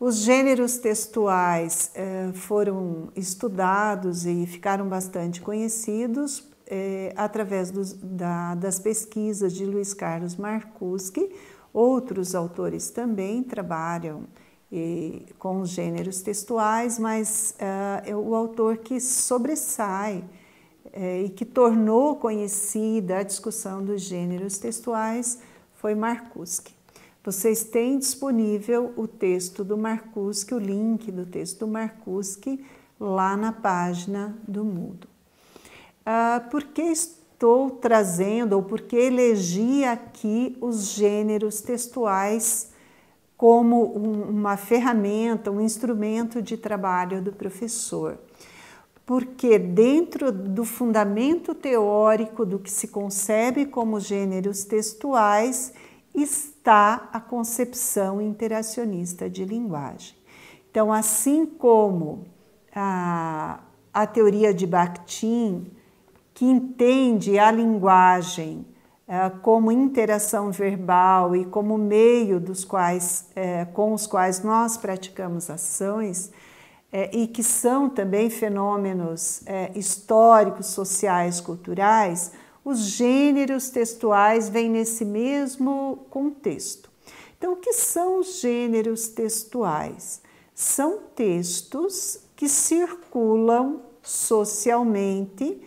Os gêneros textuais eh, foram estudados e ficaram bastante conhecidos eh, através dos, da, das pesquisas de Luiz Carlos Marcuski. Outros autores também trabalham eh, com os gêneros textuais, mas eh, é o autor que sobressai eh, e que tornou conhecida a discussão dos gêneros textuais foi Marcuski. Vocês têm disponível o texto do Marcuski, o link do texto do Marcuski, lá na página do Mudo. Ah, por que estou trazendo, ou por que elegi aqui os gêneros textuais como uma ferramenta, um instrumento de trabalho do professor? porque dentro do fundamento teórico do que se concebe como gêneros textuais, está a concepção interacionista de linguagem. Então, assim como a, a teoria de Bakhtin, que entende a linguagem eh, como interação verbal e como meio dos quais, eh, com os quais nós praticamos ações, eh, e que são também fenômenos históricos, sociais, culturais, os gêneros textuais vêm nesse mesmo contexto. Então, o que são os gêneros textuais? São textos que circulam socialmente,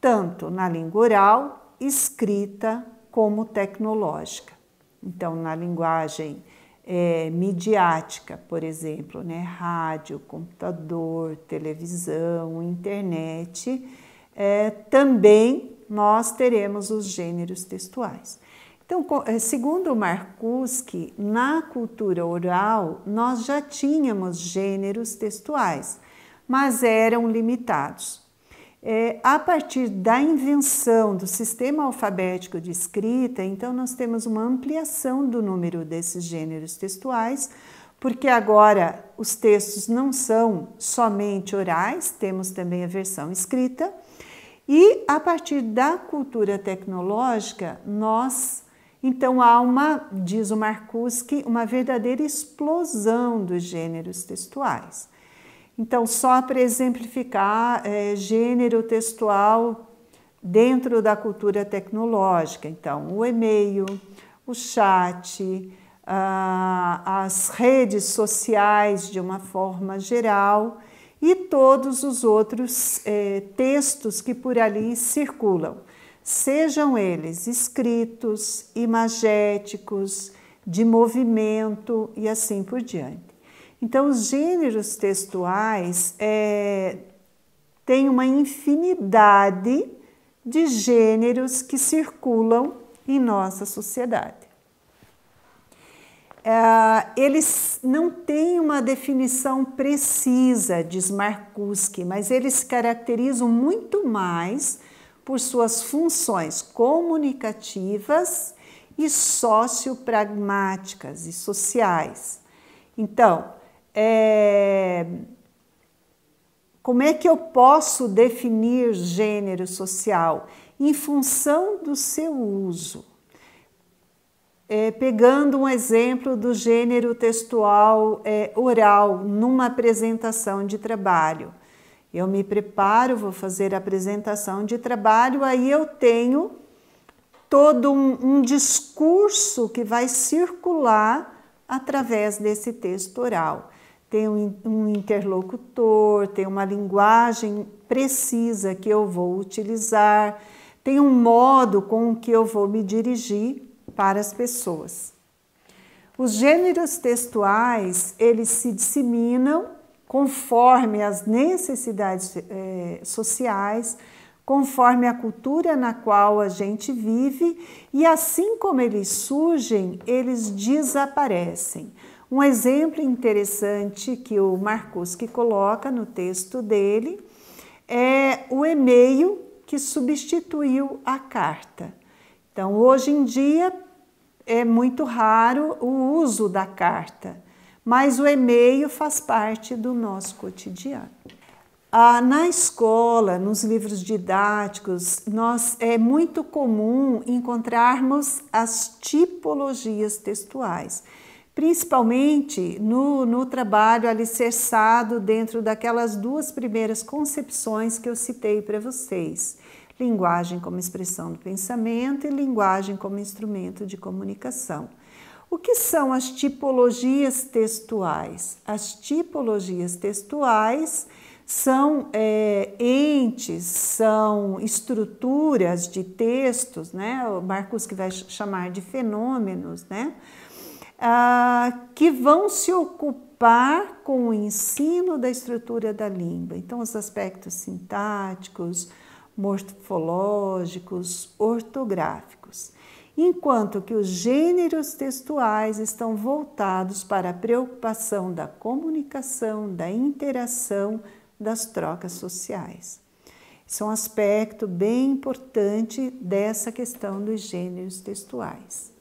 tanto na língua oral, escrita, como tecnológica. Então, na linguagem é, midiática, por exemplo, né? rádio, computador, televisão, internet, é, também nós teremos os gêneros textuais. Então, eh, segundo Marcuski, na cultura oral nós já tínhamos gêneros textuais, mas eram limitados. É, a partir da invenção do sistema alfabético de escrita, então nós temos uma ampliação do número desses gêneros textuais, porque agora os textos não são somente orais, temos também a versão escrita e a partir da cultura tecnológica, nós então há uma, diz o Marcuski, uma verdadeira explosão dos gêneros textuais. Então, só para exemplificar, é, gênero textual dentro da cultura tecnológica. Então, o e-mail, o chat, ah, as redes sociais de uma forma geral e todos os outros é, textos que por ali circulam, sejam eles escritos, imagéticos, de movimento e assim por diante. Então, os gêneros textuais é, têm uma infinidade de gêneros que circulam em nossa sociedade. É, eles não têm uma definição precisa, diz Marcuski, mas eles se caracterizam muito mais por suas funções comunicativas e sociopragmáticas e sociais. Então, é, como é que eu posso definir gênero social? Em função do seu uso é, pegando um exemplo do gênero textual é, oral numa apresentação de trabalho. Eu me preparo, vou fazer a apresentação de trabalho, aí eu tenho todo um, um discurso que vai circular através desse texto oral. Tem um, um interlocutor, tem uma linguagem precisa que eu vou utilizar, tem um modo com que eu vou me dirigir para as pessoas. Os gêneros textuais, eles se disseminam conforme as necessidades eh, sociais, conforme a cultura na qual a gente vive e assim como eles surgem, eles desaparecem. Um exemplo interessante que o Marcus que coloca no texto dele é o e-mail que substituiu a carta. Então, hoje em dia, é muito raro o uso da carta, mas o e-mail faz parte do nosso cotidiano. Ah, na escola, nos livros didáticos, nós é muito comum encontrarmos as tipologias textuais, principalmente no, no trabalho alicerçado dentro daquelas duas primeiras concepções que eu citei para vocês linguagem como expressão do pensamento e linguagem como instrumento de comunicação. O que são as tipologias textuais? As tipologias textuais são é, entes, são estruturas de textos, né? O Marcos que vai chamar de fenômenos, né? Ah, que vão se ocupar com o ensino da estrutura da língua. Então, os aspectos sintáticos, morfológicos, ortográficos, enquanto que os gêneros textuais estão voltados para a preocupação da comunicação, da interação, das trocas sociais. Isso é um aspecto bem importante dessa questão dos gêneros textuais.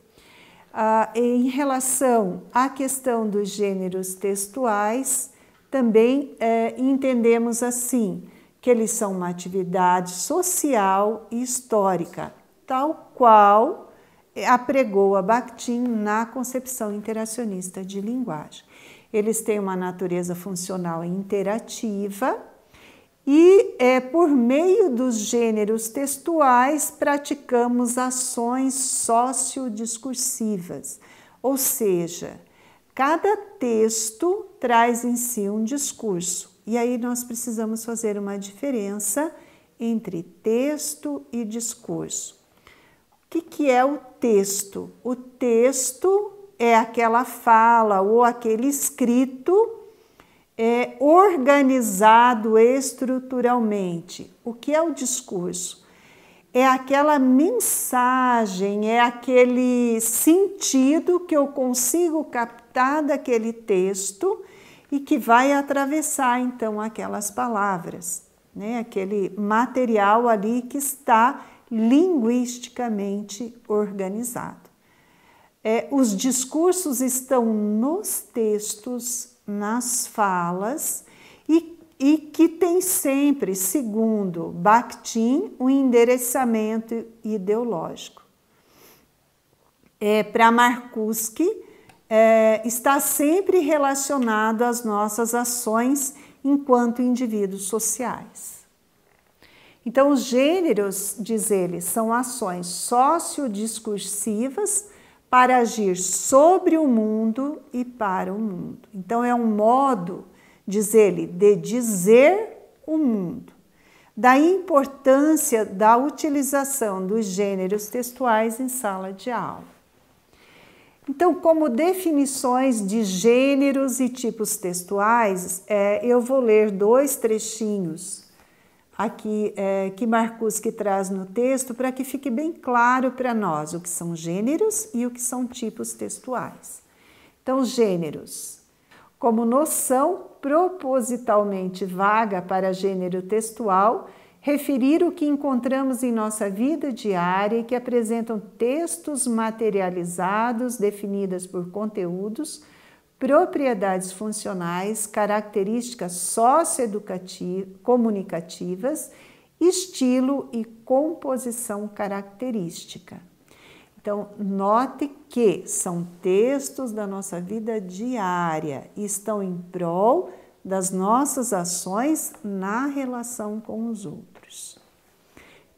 Ah, em relação à questão dos gêneros textuais, também eh, entendemos assim que eles são uma atividade social e histórica, tal qual apregou a Bakhtin na concepção interacionista de linguagem. Eles têm uma natureza funcional e interativa e é por meio dos gêneros textuais praticamos ações sociodiscursivas, ou seja, cada texto traz em si um discurso. E aí nós precisamos fazer uma diferença entre texto e discurso. O que, que é o texto? O texto é aquela fala ou aquele escrito é, organizado estruturalmente. O que é o discurso? É aquela mensagem, é aquele sentido que eu consigo captar daquele texto e que vai atravessar então aquelas palavras, né? aquele material ali que está linguisticamente organizado. É, os discursos estão nos textos, nas falas e, e que tem sempre, segundo Bakhtin, um endereçamento ideológico. É, Para Marcuski, é, está sempre relacionado às nossas ações enquanto indivíduos sociais. Então, os gêneros, diz ele, são ações sociodiscursivas para agir sobre o mundo e para o mundo. Então, é um modo, diz ele, de dizer o mundo. Da importância da utilização dos gêneros textuais em sala de aula. Então, como definições de gêneros e tipos textuais, é, eu vou ler dois trechinhos aqui é, que Marcus que traz no texto para que fique bem claro para nós o que são gêneros e o que são tipos textuais. Então, gêneros, como noção propositalmente vaga para gênero textual, referir o que encontramos em nossa vida diária e que apresentam textos materializados, definidas por conteúdos, propriedades funcionais, características comunicativas, estilo e composição característica. Então, note que são textos da nossa vida diária e estão em prol das nossas ações na relação com os outros.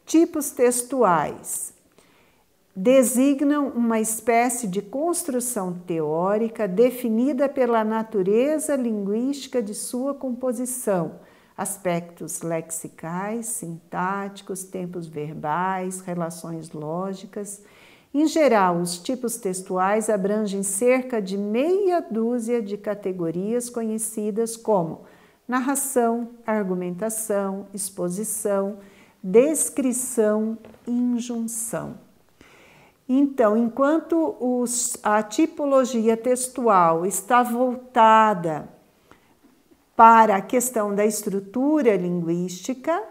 Tipos textuais designam uma espécie de construção teórica definida pela natureza linguística de sua composição, aspectos lexicais, sintáticos, tempos verbais, relações lógicas. Em geral, os tipos textuais abrangem cerca de meia dúzia de categorias conhecidas como narração, argumentação, exposição, descrição, injunção. Então, enquanto os, a tipologia textual está voltada para a questão da estrutura linguística,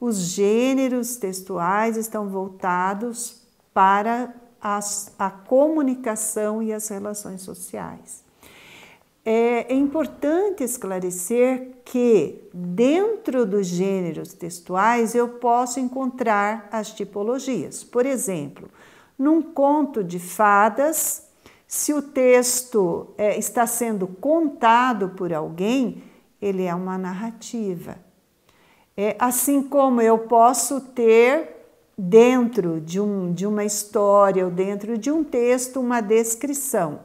os gêneros textuais estão voltados para as, a comunicação e as relações sociais. É, é, importante esclarecer que, dentro dos gêneros textuais, eu posso encontrar as tipologias. Por exemplo, num conto de fadas, se o texto é, está sendo contado por alguém, ele é uma narrativa. É, assim como eu posso ter dentro de, um, de uma história ou dentro de um texto uma descrição.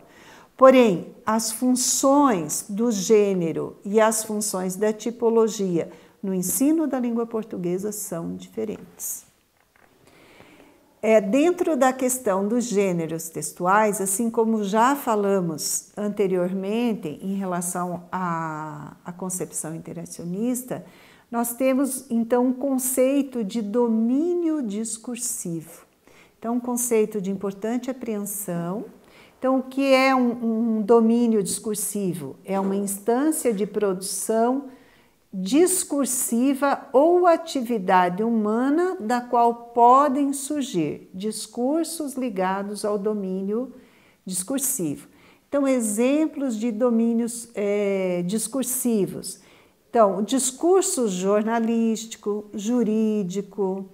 Porém, as funções do gênero e as funções da tipologia no ensino da língua portuguesa são diferentes. É, dentro da questão dos gêneros textuais, assim como já falamos anteriormente em relação à, à concepção interacionista, nós temos então um conceito de domínio discursivo. Então, um conceito de importante apreensão então, o que é um, um domínio discursivo? É uma instância de produção discursiva ou atividade humana da qual podem surgir discursos ligados ao domínio discursivo. Então, exemplos de domínios é, discursivos. Então, o discurso jornalístico, jurídico,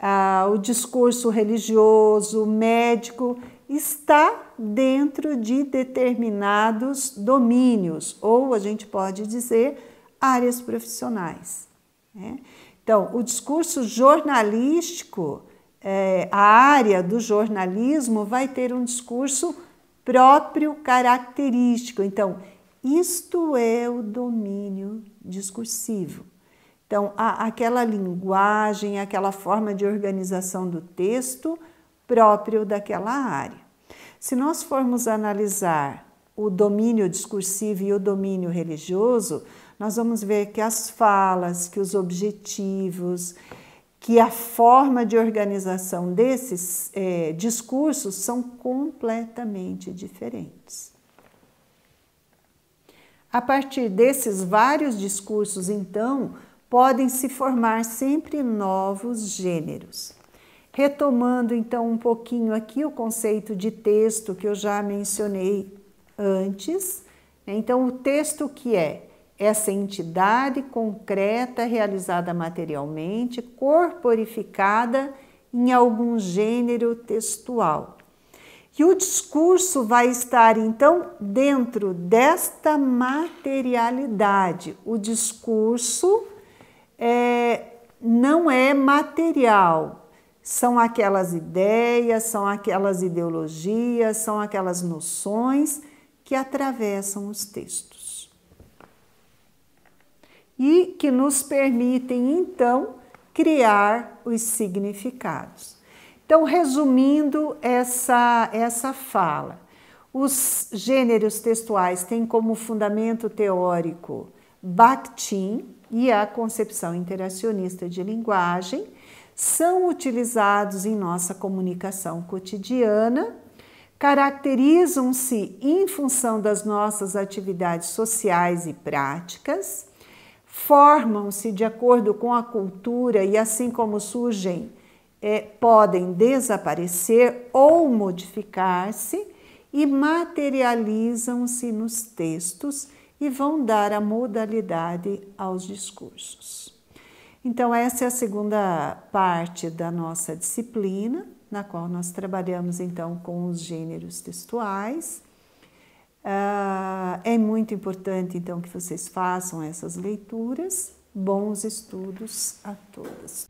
ah, o discurso religioso, médico está dentro de determinados domínios, ou a gente pode dizer áreas profissionais. Né? Então, o discurso jornalístico, é, a área do jornalismo vai ter um discurso próprio característico. Então, isto é o domínio discursivo. Então, a, aquela linguagem, aquela forma de organização do texto próprio daquela área. Se nós formos analisar o domínio discursivo e o domínio religioso, nós vamos ver que as falas, que os objetivos, que a forma de organização desses é, discursos são completamente diferentes. A partir desses vários discursos, então, podem se formar sempre novos gêneros. Retomando então um pouquinho aqui o conceito de texto que eu já mencionei antes. Né? Então, o texto que é essa entidade concreta realizada materialmente, corporificada em algum gênero textual. E o discurso vai estar então dentro desta materialidade. O discurso é, não é material, são aquelas ideias, são aquelas ideologias, são aquelas noções que atravessam os textos e que nos permitem então criar os significados. Então, resumindo essa, essa fala, os gêneros textuais têm como fundamento teórico Bakhtin e a concepção interacionista de linguagem são utilizados em nossa comunicação cotidiana, caracterizam-se em função das nossas atividades sociais e práticas, formam-se de acordo com a cultura e, assim como surgem, é, podem desaparecer ou modificar-se e materializam-se nos textos e vão dar a modalidade aos discursos. Então, essa é a segunda parte da nossa disciplina, na qual nós trabalhamos então com os gêneros textuais. Ah, é muito importante então que vocês façam essas leituras. Bons estudos a todos!